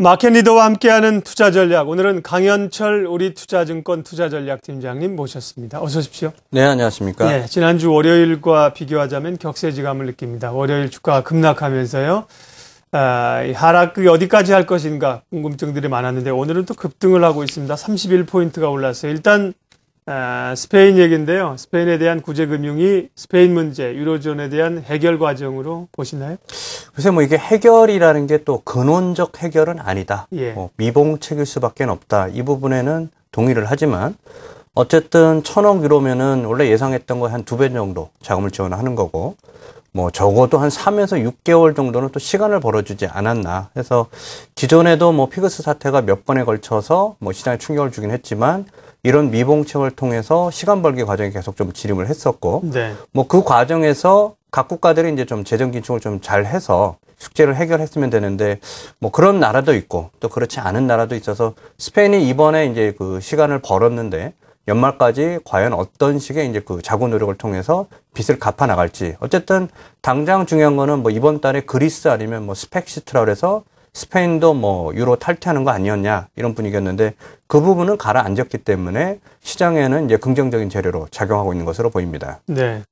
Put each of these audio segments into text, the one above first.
마켓 리더와 함께하는 투자 전략. 오늘은 강현철 우리 투자증권 투자전략 팀장님 모셨습니다. 어서 오십시오. 네, 안녕하십니까. 네, 지난주 월요일과 비교하자면 격세지감을 느낍니다. 월요일 주가 가 급락하면서요. 아, 이 하락이 어디까지 할 것인가 궁금증들이 많았는데 오늘은 또 급등을 하고 있습니다. 31포인트가 올랐어요. 일단 아, 스페인 얘기인데요. 스페인에 대한 구제금융이 스페인 문제, 유로존에 대한 해결 과정으로 보시나요? 글쎄 뭐 이게 해결이라는 게 또 근원적 해결은 아니다. 예. 뭐 미봉책일 수밖에 없다. 이 부분에는 동의를 하지만 어쨌든 천억 유로면은 원래 예상했던 거 한 두 배 정도 자금을 지원하는 거고 뭐 적어도 한 3에서 6개월 정도는 또 시간을 벌어주지 않았나 해서 기존에도 뭐 피그스 사태가 몇 번에 걸쳐서 뭐 시장에 충격을 주긴 했지만 이런 미봉책을 통해서 시간 벌기 과정이 계속 좀 지름을 했었고 네. 뭐그 과정에서 각 국가들이 이제 좀 재정 긴축을 좀 잘 해서 숙제를 해결했으면 되는데 뭐 그런 나라도 있고 또 그렇지 않은 나라도 있어서 스페인이 이번에 이제 그 시간을 벌었는데 연말까지 과연 어떤 식의 이제 그 자구 노력을 통해서 빚을 갚아 나갈지 어쨌든 당장 중요한 거는 뭐 이번 달에 그리스 아니면 뭐 스펙시트라 그래서 스페인도 뭐 유로 탈퇴하는 거 아니었냐 이런 분위기였는데 그 부분은 가라앉았기 때문에 시장에는 이제 긍정적인 재료로 작용하고 있는 것으로 보입니다. 네.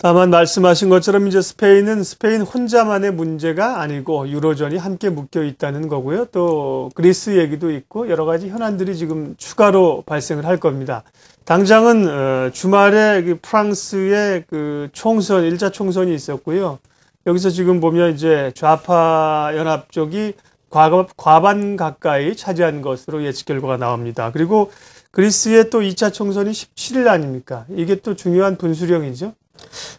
다만 말씀하신 것처럼 이제 스페인은 스페인 혼자만의 문제가 아니고 유로존이 함께 묶여 있다는 거고요. 또 그리스 얘기도 있고 여러 가지 현안들이 지금 추가로 발생을 할 겁니다. 당장은 어, 주말에 그 프랑스의 그 총선 1차 총선이 있었고요. 여기서 지금 보면 이제 좌파 연합 쪽이 과반 가까이 차지한 것으로 예측 결과가 나옵니다. 그리고 그리스의 또 2차 총선이 17일 아닙니까? 이게 또 중요한 분수령이죠.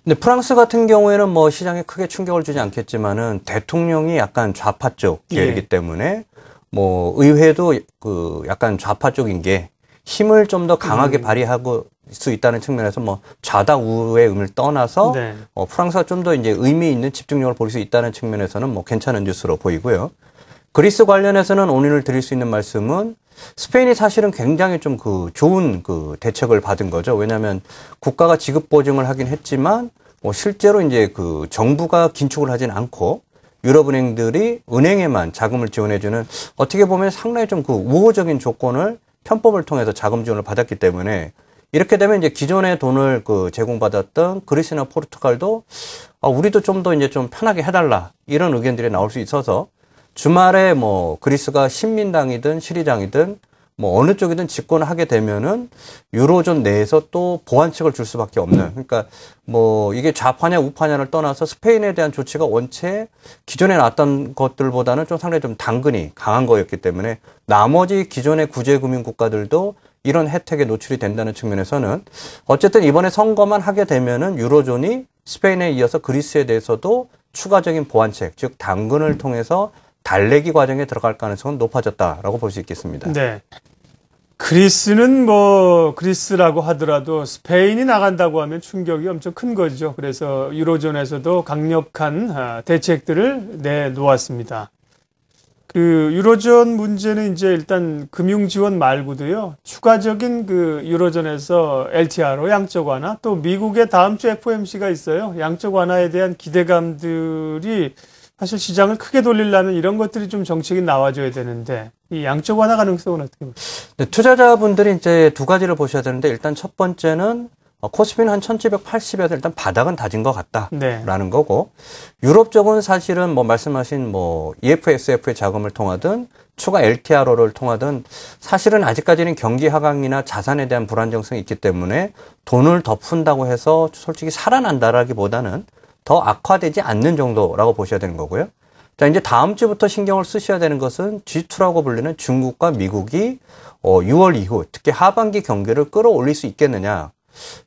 근데 프랑스 같은 경우에는 뭐 시장에 크게 충격을 주지 않겠지만은 대통령이 약간 좌파 쪽 예. 계열이기 예. 때문에 뭐 의회도 그 약간 좌파 쪽인 게 힘을 좀 더 강하게 음. 발휘하고 수 있다는 측면에서 뭐 좌다 우의 의미를 떠나서 네. 어, 프랑스가 좀 더 이제 의미 있는 집중력을 보일 수 있다는 측면에서는 뭐 괜찮은 뉴스로 보이고요. 그리스 관련해서는 오늘 드릴 수 있는 말씀은 스페인이 사실은 굉장히 좀 그 좋은 그 대책을 받은 거죠. 왜냐하면 국가가 지급 보증을 하긴 했지만 뭐 실제로 이제 그 정부가 긴축을 하진 않고 유럽은행들이 은행에만 자금을 지원해주는 어떻게 보면 상당히 좀 그 우호적인 조건을 편법을 통해서 자금 지원을 받았기 때문에 이렇게 되면 이제 기존의 돈을 그 제공받았던 그리스나 포르투갈도 아, 우리도 좀 더 이제 좀 편하게 해달라 이런 의견들이 나올 수 있어서 주말에 뭐 그리스가 신민당이든 시리당이든뭐 어느 쪽이든 집권을 하게 되면은 유로존 내에서 또 보완책을 줄 수밖에 없는 음. 그러니까 뭐 이게 좌파냐 우파냐를 떠나서 스페인에 대한 조치가 원체 기존에 나왔던 것들보다는 좀 상당히 좀 당근이 강한 거였기 때문에 나머지 기존의 구제금민 국가들도 이런 혜택에 노출이 된다는 측면에서는 어쨌든 이번에 선거만 하게 되면은 유로존이 스페인에 이어서 그리스에 대해서도 추가적인 보완책 즉 당근을 통해서 달래기 과정에 들어갈 가능성은 높아졌다라고 볼 수 있겠습니다. 네. 그리스는 뭐 그리스라고 하더라도 스페인이 나간다고 하면 충격이 엄청 큰 거죠. 그래서 유로존에서도 강력한 아, 대책들을 내놓았습니다. 그 유로존 문제는 이제 일단 금융 지원 말고도요. 추가적인 그 유로존에서 LTR로 양적 완화 또 미국의 다음 주 FOMC가 있어요. 양적 완화에 대한 기대감들이 사실 시장을 크게 돌리려면 이런 것들이 좀 정책이 나와줘야 되는데 이 양적 완화 가능성은 어떻게 보세요? 네, 투자자분들이 이제 두 가지를 보셔야 되는데 일단 첫 번째는 어, 코스피는 한 1780에서 일단 바닥은 다진 것 같다라는 네. 거고 유럽 쪽은 사실은 뭐 말씀하신 뭐 EFSF의 자금을 통하든 추가 LTRO를 통하든 사실은 아직까지는 경기 하강이나 자산에 대한 불안정성이 있기 때문에 돈을 더 푼다고 해서 솔직히 살아난다라기보다는 더 악화되지 않는 정도라고 보셔야 되는 거고요. 자, 이제 다음 주부터 신경을 쓰셔야 되는 것은 G2라고 불리는 중국과 미국이 어, 6월 이후 특히 하반기 경기를 끌어올릴 수 있겠느냐.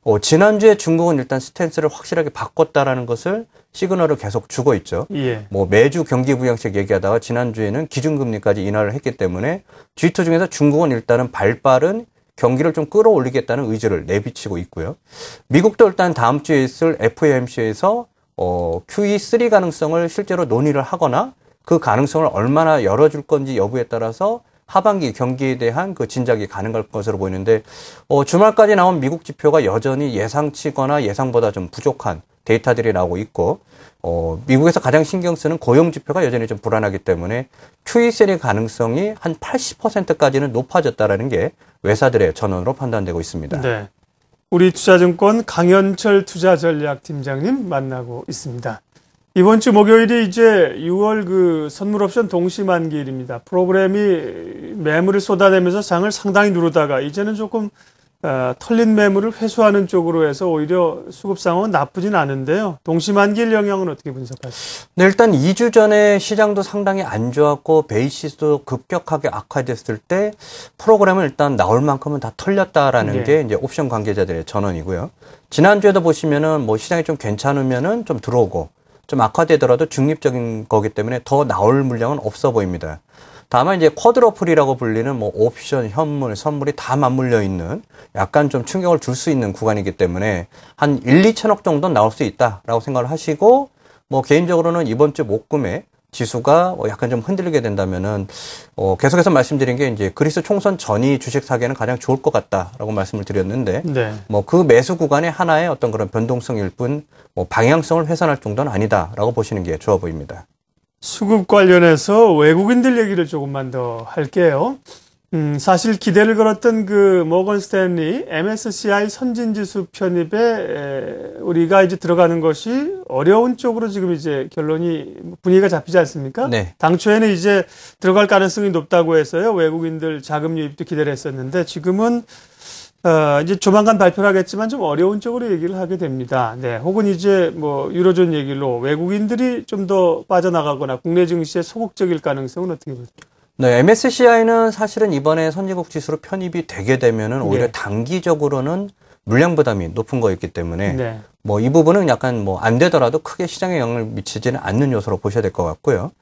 어, 지난주에 중국은 일단 스탠스를 확실하게 바꿨다라는 것을 시그널을 계속 주고 있죠. 예. 뭐 매주 경기 부양책 얘기하다가 지난주에는 기준금리까지 인하를 했기 때문에 G2 중에서 중국은 일단은 발빠른 경기를 좀 끌어올리겠다는 의지를 내비치고 있고요. 미국도 일단 다음 주에 있을 FOMC에서 어, QE3 가능성을 실제로 논의를 하거나 그 가능성을 얼마나 열어줄 건지 여부에 따라서 하반기 경기에 대한 그 진작이 가능할 것으로 보이는데 어, 주말까지 나온 미국 지표가 여전히 예상치거나 예상보다 좀 부족한 데이터들이 나오고 있고 어, 미국에서 가장 신경 쓰는 고용 지표가 여전히 좀 불안하기 때문에 QE3 가능성이 한 80%까지는 높아졌다라는 게 외사들의 전언으로 판단되고 있습니다. 네. 우리 투자증권 강현철 투자전략팀장님 만나고 있습니다. 이번 주 목요일이 이제 6월 그 선물옵션 동시 만기일입니다. 프로그램이 매물을 쏟아내면서 장을 상당히 누르다가 이제는 조금 어, 털린 매물을 회수하는 쪽으로 해서 오히려 수급 상황은 나쁘진 않은데요. 동시만길 영향은 어떻게 분석하세요? 네, 일단 2주 전에 시장도 상당히 안 좋았고 베이시스도 급격하게 악화됐을 때 프로그램은 일단 나올 만큼은 다 털렸다라는 네. 게 이제 옵션 관계자들의 전언이고요. 지난주에도 보시면은 뭐 시장이 좀 괜찮으면은 좀 들어오고 좀 악화되더라도 중립적인 거기 때문에 더 나올 물량은 없어 보입니다. 다만 이제 쿼드러플이라고 불리는 뭐 옵션, 현물, 선물이 다 맞물려 있는 약간 좀 충격을 줄 수 있는 구간이기 때문에 한 1, 2천억 정도는 나올 수 있다라고 생각을 하시고 뭐 개인적으로는 이번 주 목금에 지수가 뭐 약간 좀 흔들리게 된다면은 어 계속해서 말씀드린 게 이제 그리스 총선 전이 주식 사기에는 가장 좋을 것 같다라고 말씀을 드렸는데 네. 뭐그 매수 구간의 하나의 어떤 그런 변동성일 뿐 뭐 방향성을 훼손할 정도는 아니다라고 보시는 게 좋아 보입니다. 수급 관련해서 외국인들 얘기를 조금만 더 할게요. 음, 사실 기대를 걸었던 그 모건 스탠리 MSCI 선진지수 편입에 에, 우리가 이제 들어가는 것이 어려운 쪽으로 지금 이제 결론이 분위기가 잡히지 않습니까? 네. 당초에는 이제 들어갈 가능성이 높다고 해서요 외국인들 자금 유입도 기대를 했었는데 지금은 어, 이제 조만간 발표를 하겠지만 좀 어려운 쪽으로 얘기를 하게 됩니다. 네. 혹은 이제 뭐 유로존 얘기로 외국인들이 좀 더 빠져나가거나 국내 증시에 소극적일 가능성은 어떻게 보세요? 네, MSCI는 사실은 이번에 선진국 지수로 편입이 되게 되면은 예. 오히려 네. 단기적으로는 물량 부담이 높은 거였기 때문에 네. 뭐이 부분은 약간 뭐 안 되더라도 크게 시장에 영향을 미치지는 않는 요소로 보셔야 될 것 같고요.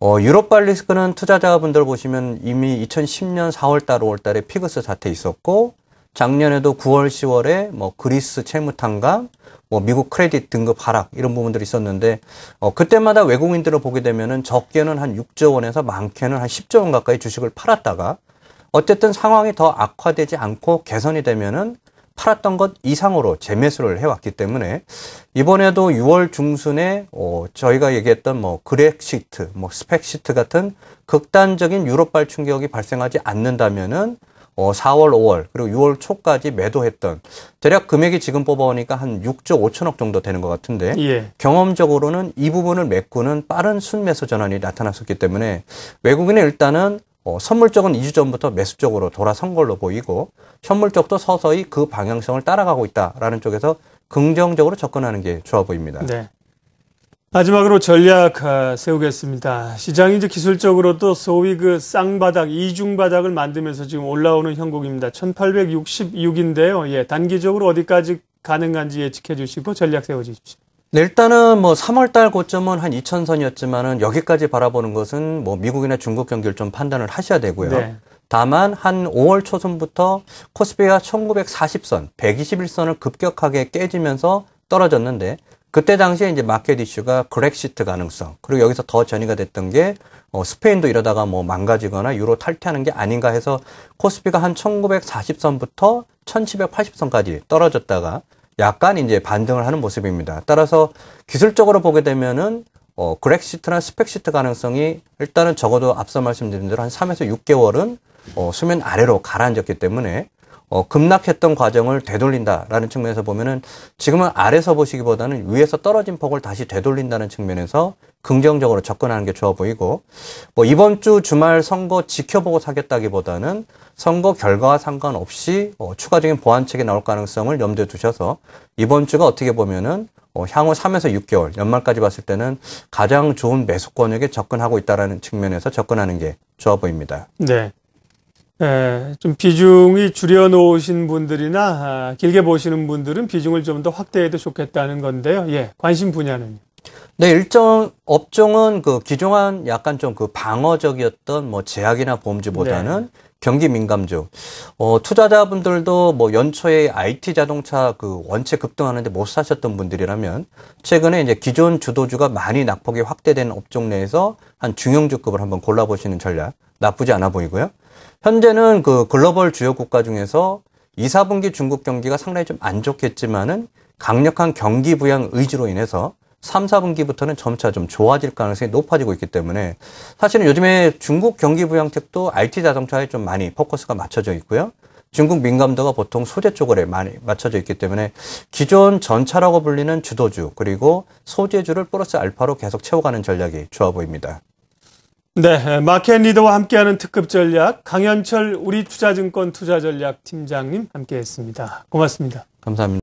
어, 유럽발 리스크는 투자자분들 보시면 이미 2010년 4월 달, 5월 달에 피그스 사태 있었고 작년에도 9월, 10월에 뭐 그리스 채무 탕감, 뭐 미국 크레딧 등급 하락 이런 부분들이 있었는데 어, 그때마다 외국인들을 보게 되면은 적게는 한 6조 원에서 많게는 한 10조 원 가까이 주식을 팔았다가 어쨌든 상황이 더 악화되지 않고 개선이 되면은 팔았던 것 이상으로 재매수를 해왔기 때문에 이번에도 6월 중순에 어, 저희가 얘기했던 뭐 그렉 시트, 뭐 스펙 시트 같은 극단적인 유럽발 충격이 발생하지 않는다면은 어, 4월, 5월 그리고 6월 초까지 매도했던 대략 금액이 지금 뽑아오니까 한 6조 5천억 정도 되는 것 같은데 예. 경험적으로는 이 부분을 메꾸는 빠른 순매수 전환이 나타났었기 때문에 외국인은 일단은 어, 선물 쪽은 2주 전부터 매수 쪽으로 돌아선 걸로 보이고 현물 쪽도 서서히 그 방향성을 따라가고 있다라는 쪽에서 긍정적으로 접근하는 게 좋아 보입니다. 네. 마지막으로 전략 아, 세우겠습니다. 시장이 이제 기술적으로도 소위 그 쌍바닥, 이중바닥을 만들면서 지금 올라오는 형국입니다. 1866인데요. 예, 단기적으로 어디까지 가능한지 예측해 주시고 전략 세워 주십시오. 네, 일단은 뭐 3월달 고점은 한2 0 0 0선이었지만은 여기까지 바라보는 것은 뭐 미국이나 중국 경기를 좀 판단을 하셔야 되고요. 네. 다만 한 5월 초순부터 코스피가 1940선, 121선을 급격하게 깨지면서 떨어졌는데 그때 당시에 이제 마켓 이슈가 그렉시트 가능성 그리고 여기서 더 전이가 됐던 게 어, 스페인도 이러다가 뭐 망가지거나 유로 탈퇴하는 게 아닌가 해서 코스피가 한 1940선부터 1780선까지 떨어졌다가 약간 이제 반등을 하는 모습입니다. 따라서 기술적으로 보게 되면은 어, 그렉시트나 스펙시트 가능성이 일단은 적어도 앞서 말씀드린 대로 한 3에서 6개월은 어, 수면 아래로 가라앉았기 때문에 어, 급락했던 과정을 되돌린다라는 측면에서 보면은 지금은 아래서 보시기보다는 위에서 떨어진 폭을 다시 되돌린다는 측면에서 긍정적으로 접근하는 게 좋아 보이고 뭐 이번 주 주말 선거 지켜보고 사겠다기보다는 선거 결과와 상관없이 어, 추가적인 보완책이 나올 가능성을 염두에 두셔서 이번 주가 어떻게 보면은 어, 향후 3에서 6개월 연말까지 봤을 때는 가장 좋은 매수 권에게 접근하고 있다라는 측면에서 접근하는 게 좋아 보입니다. 네. 예, 좀 비중이 줄여놓으신 분들이나 아, 길게 보시는 분들은 비중을 좀 더 확대해도 좋겠다는 건데요. 예, 관심 분야는 네, 일정 업종은 그기한 약간 좀 그 방어적이었던 뭐 제약이나 보험주보다는 네. 경기 민감주. 어, 투자자분들도 뭐 연초에 IT 자동차 그 원체 급등하는데 못 사셨던 분들이라면 최근에 이제 기존 주도주가 많이 낙폭이 확대된 업종 내에서 한 중형주급을 한번 골라보시는 전략 나쁘지 않아 보이고요. 현재는 그 글로벌 주요 국가 중에서 2, 4분기 중국 경기가 상당히 좀 안 좋겠지만은 강력한 경기 부양 의지로 인해서 3, 4분기부터는 점차 좀 좋아질 가능성이 높아지고 있기 때문에 사실은 요즘에 중국 경기 부양책도 IT 자동차에 좀 많이 포커스가 맞춰져 있고요. 중국 민감도가 보통 소재 쪽으로 많이 맞춰져 있기 때문에 기존 전차라고 불리는 주도주 그리고 소재주를 플러스 알파로 계속 채워가는 전략이 좋아 보입니다. 네, 마켓 리더와 함께하는 특급 전략 강현철 우리투자증권 투자전략 팀장님 함께했습니다. 고맙습니다. 감사합니다.